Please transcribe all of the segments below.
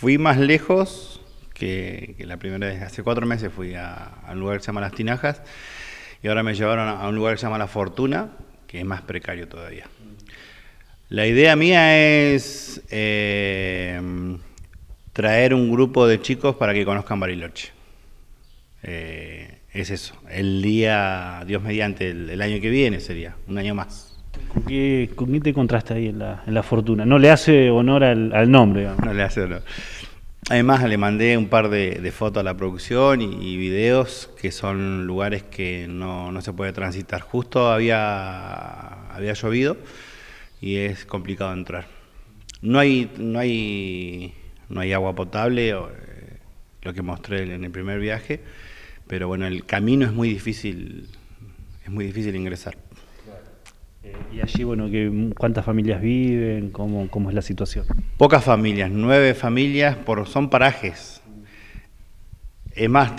Fui más lejos que, la primera vez. Hace cuatro meses fui a, un lugar que se llama Las Tinajas y ahora me llevaron a un lugar que se llama La Fortuna, que es más precario todavía. La idea mía es eh, traer un grupo de chicos para que conozcan Bariloche. Eh, es eso. El día, Dios mediante, el año que viene sería, un año más. ¿Con qué, te contrasta ahí en la, fortuna? No le hace honor al, nombre, No le hace honor. Además, le mandé un par de, fotos a la producción y, videos que son lugares que no, se puede transitar. Justo había, llovido y es complicado entrar. No hay, no hay agua potable, eh, lo que mostré en el primer viaje, pero bueno, el camino es muy difícil, es muy difícil ingresar. Eh, y allí, bueno, que, mm, ¿cuántas familias viven? ¿Cómo, es la situación? Pocas familias, nueve familias, por, son parajes. Es más,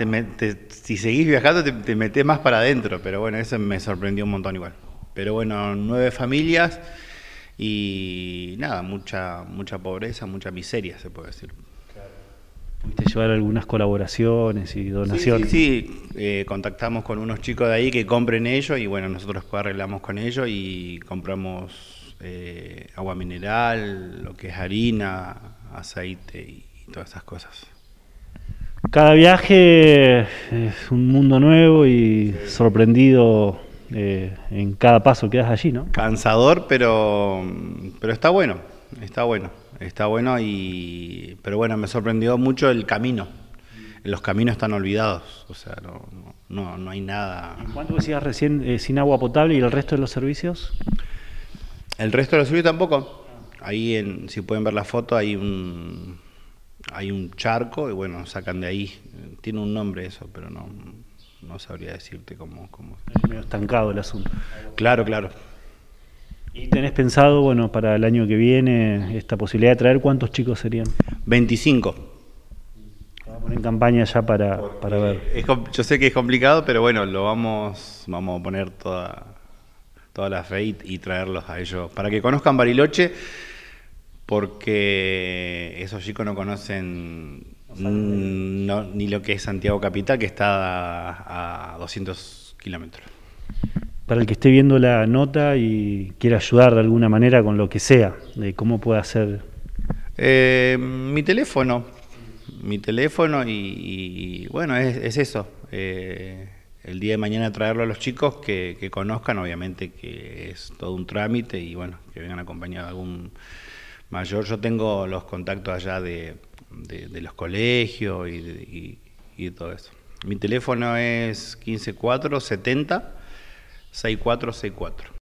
si seguís viajando te, te metes más para adentro, pero bueno, eso me sorprendió un montón igual. Pero bueno, nueve familias y nada, mucha, mucha pobreza, mucha miseria, se puede decir. ¿Viste llevar algunas colaboraciones y donaciones. Sí, eh, contactamos con unos chicos de ahí que compren ellos y bueno, nosotros arreglamos con ellos y compramos eh, agua mineral, lo que es harina, aceite y, todas esas cosas. Cada viaje es un mundo nuevo y sorprendido eh, en cada paso que das allí, ¿no? Cansador, pero, pero está bueno está bueno, está bueno y pero bueno, me sorprendió mucho el camino. Los caminos están olvidados, o sea, no, no, hay nada. ¿Cuánto decías recién eh, sin agua potable y el resto de los servicios? El resto de los servicios tampoco. Ahí, en, si pueden ver la foto, hay un, hay un charco y bueno, sacan de ahí. Tiene un nombre eso, pero no, no sabría decirte cómo, cómo. Es estancado el asunto. Claro, claro. ¿Y tenés pensado, bueno, para el año que viene, esta posibilidad de traer cuántos chicos serían? 25. Vamos a poner en campaña ya para, para ver. yo sé que es complicado, pero bueno, lo vamos, vamos a poner toda, toda la fe y, traerlos a ellos. Para que conozcan Bariloche, porque esos chicos no conocen ni lo que es Santiago Capital, que está a, a 200 kilómetros para el que esté viendo la nota y quiera ayudar de alguna manera con lo que sea, de cómo puede hacer. Eh, mi teléfono, mi teléfono y, bueno, es, eso. Eh, el día de mañana traerlo a los chicos que, conozcan, obviamente que es todo un trámite y bueno, que vengan acompañados de algún mayor. Yo tengo los contactos allá de, los colegios y, y, todo eso. Mi teléfono es 15470 C4 C4.